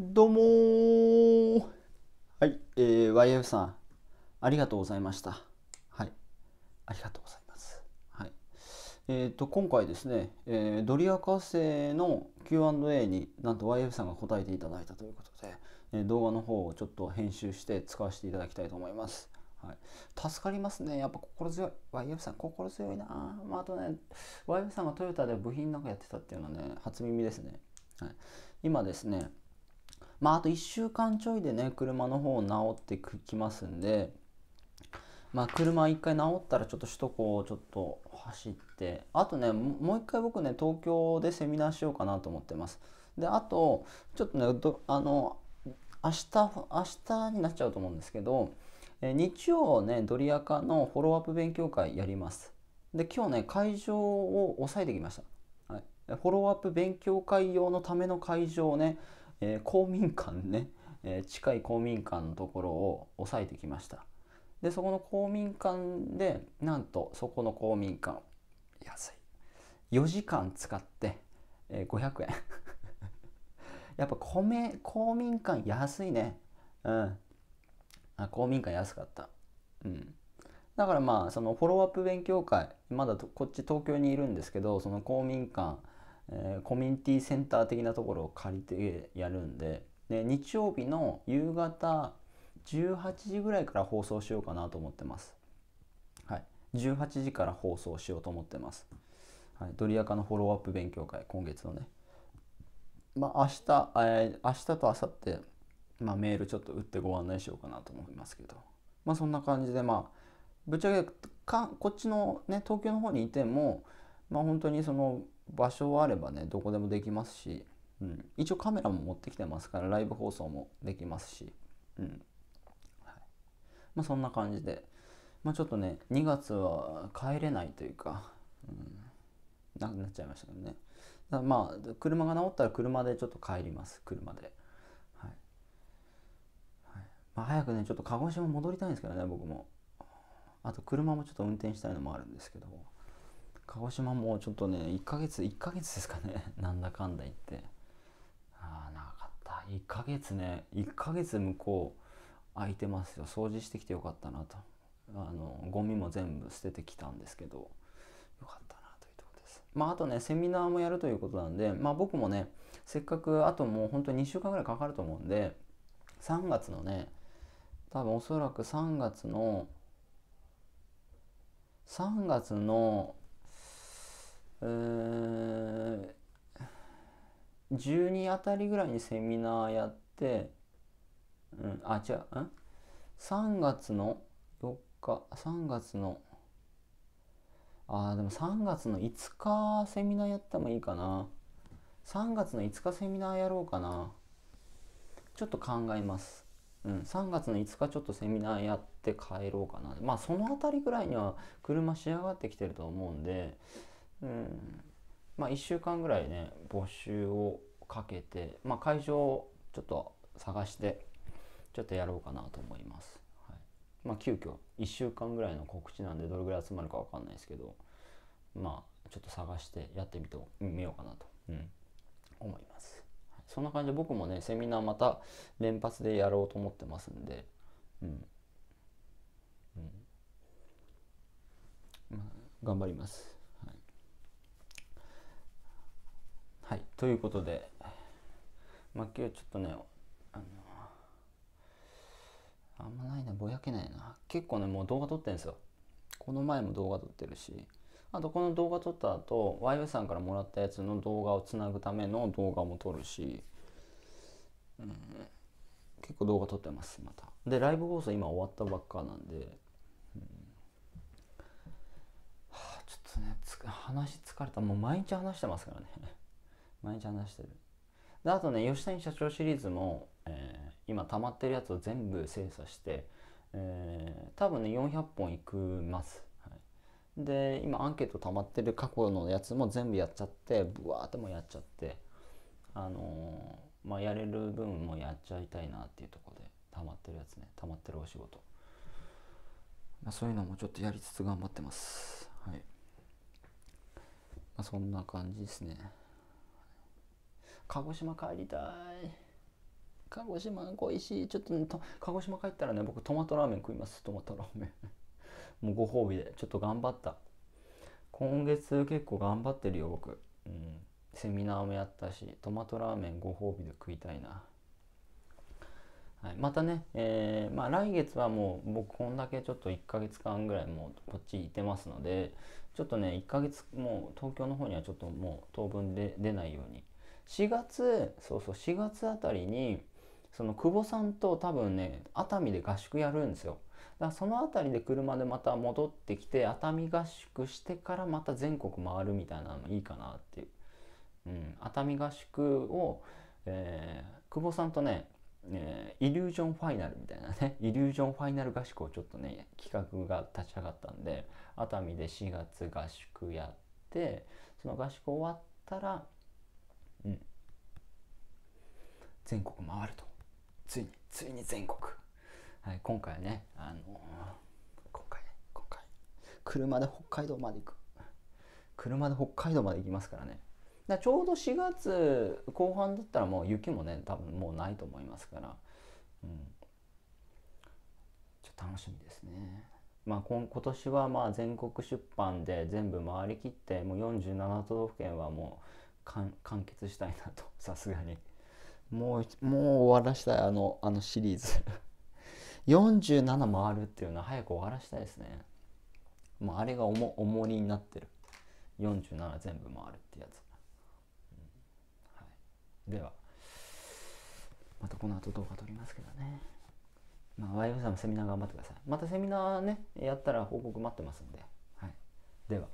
どうもーはい、えー、YF さん、ありがとうございました。はい、ありがとうございます。はい。えっ、ー、と、今回ですね、えー、ドリア博士の Q&A になんと YF さんが答えていただいたということで、えー、動画の方をちょっと編集して使わせていただきたいと思います。はい、助かりますね。やっぱ心強い。YF さん、心強いな。まあ、あとね、YF さんがトヨタで部品なんかやってたっていうのはね、初耳ですね。はい、今ですね、まあ、あと1週間ちょいでね車の方治ってきますんで、まあ、車1回治ったらちょっと首都高をちょっと走ってあとねもう1回僕ね東京でセミナーしようかなと思ってますであとちょっとねどあの明日明日になっちゃうと思うんですけど日曜ねドリアカのフォローアップ勉強会やりますで今日ね会場を押さえてきました、はい、フォローアップ勉強会用のための会場をねえー、公民館ね、えー、近い公民館のところを押さえてきましたでそこの公民館でなんとそこの公民館安い4時間使って、えー、500円 やっぱ米公民館安いねうんあ公民館安かったうんだからまあそのフォローアップ勉強会まだこっち東京にいるんですけどその公民館えー、コミュニティセンター的なところを借りてやるんでで日曜日の夕方18時ぐらいから放送しようかなと思ってます。はい、18時から放送しようと思ってます。はい、ドリアカのフォローアップ勉強会、今月のね。まあ、明日、えー、明日と明後日、まあ、メールちょっと打ってご案内しようかなと思いますけど、まあ、そんな感じで、まあ、ぶっちゃけかこっちの、ね、東京の方にいても、まあ、本当にその場所はあればねどこでもできますし、うん、一応カメラも持ってきてますからライブ放送もできますし、うんはいまあ、そんな感じで、まあ、ちょっとね2月は帰れないというか、うん、なくなっちゃいましたけどねだまあ車が直ったら車でちょっと帰ります車で。はいまあ、早くねちょっと鹿児島戻りたいんですけどね僕もあと車もちょっと運転したいのもあるんですけど鹿児島もちょっとね1ヶ月1ヶ月ですかね なんだかんだ言ってああ長かった1ヶ月ね1ヶ月向こう空いてますよ掃除してきてよかったなとあのゴミも全部捨ててきたんですけどよかったなというところですまああとねセミナーもやるということなんでまあ僕もねせっかくあともう本当に2週間ぐらいかかると思うんで3月のね多分おそらく3月の3月の12あたりぐらいにセミナーやって、うん、あ違う、ん ?3 月の4日3月のあでも3月の5日セミナーやってもいいかな3月の5日セミナーやろうかなちょっと考えますうん、3月の5日ちょっとセミナーやって帰ろうかなまあその辺りぐらいには車仕上がってきてると思うんでうんまあ1週間ぐらいね募集をかけて、まあ、会場をちょっと探してちょっとやろうかなと思います。はい、まあ急遽1週間ぐらいの告知なんでどれぐらい集まるか分かんないですけどまあちょっと探してやってみとみようかなと、うん、思います。そんな感じで僕もねセミナーまた連発でやろうと思ってますんで、うんうんまあ、頑張ります。ということで、まあ、今日ちょっとね、あの、あんまないな、ぼやけないな。結構ね、もう動画撮ってんですよ。この前も動画撮ってるし、あとこの動画撮った後、YU さんからもらったやつの動画をつなぐための動画も撮るし、うん、結構動画撮ってます、また。で、ライブ放送今終わったばっかなんで、うんはあ、ちょっとね、つ話疲れた。もう毎日話してますからね。毎日話してるであとね吉谷社長シリーズも、えー、今溜まってるやつを全部精査して、えー、多分ね400本いくます、はい、で今アンケート溜まってる過去のやつも全部やっちゃってブワーってもやっちゃってあのー、まあ、やれる分もやっちゃいたいなっていうとこで溜まってるやつね溜まってるお仕事、まあ、そういうのもちょっとやりつつ頑張ってますはい、まあ、そんな感じですね鹿児島帰りたい鹿児島恋しいちょっと、ね、鹿児島帰ったらね僕トマトラーメン食いますトマトラーメン もうご褒美でちょっと頑張った今月結構頑張ってるよ僕、うん、セミナーもやったしトマトラーメンご褒美で食いたいなはい、またね、えー、まあ、来月はもう僕こんだけちょっと1ヶ月間ぐらいもうこっちいてますのでちょっとね1ヶ月もう東京の方にはちょっともう当分で出ないように4月そうそう4月あたりにその久保さんと多分ね熱海で合宿やるんですよだからその辺りで車でまた戻ってきて熱海合宿してからまた全国回るみたいなのいいかなっていう、うん、熱海合宿を、えー、久保さんとね、えー、イリュージョンファイナルみたいなね イリュージョンファイナル合宿をちょっとね企画が立ち上がったんで熱海で4月合宿やってその合宿終わったらうん、全国回るとついについに全国、はい、今回ね、あのー、今回ね今回車で北海道まで行く車で北海道まで行きますからねだちょうど4月後半だったらもう雪もね多分もうないと思いますから、うん、ちょっと楽しみですね。まあ、今今年はまあ全国出版で全部回りきってもう47都道府県はもう完結したいなと さすがにもうもう終わらしたいあのあのシリーズ47 回るっていうのは早く終わらしたいですねもうあれが重重りになってる47全部回るってやつ、うんはい、ではまたこの後動画撮りますけどねまあ YF さんもセミナー頑張ってくださいまたセミナーねやったら報告待ってますんで、はい、では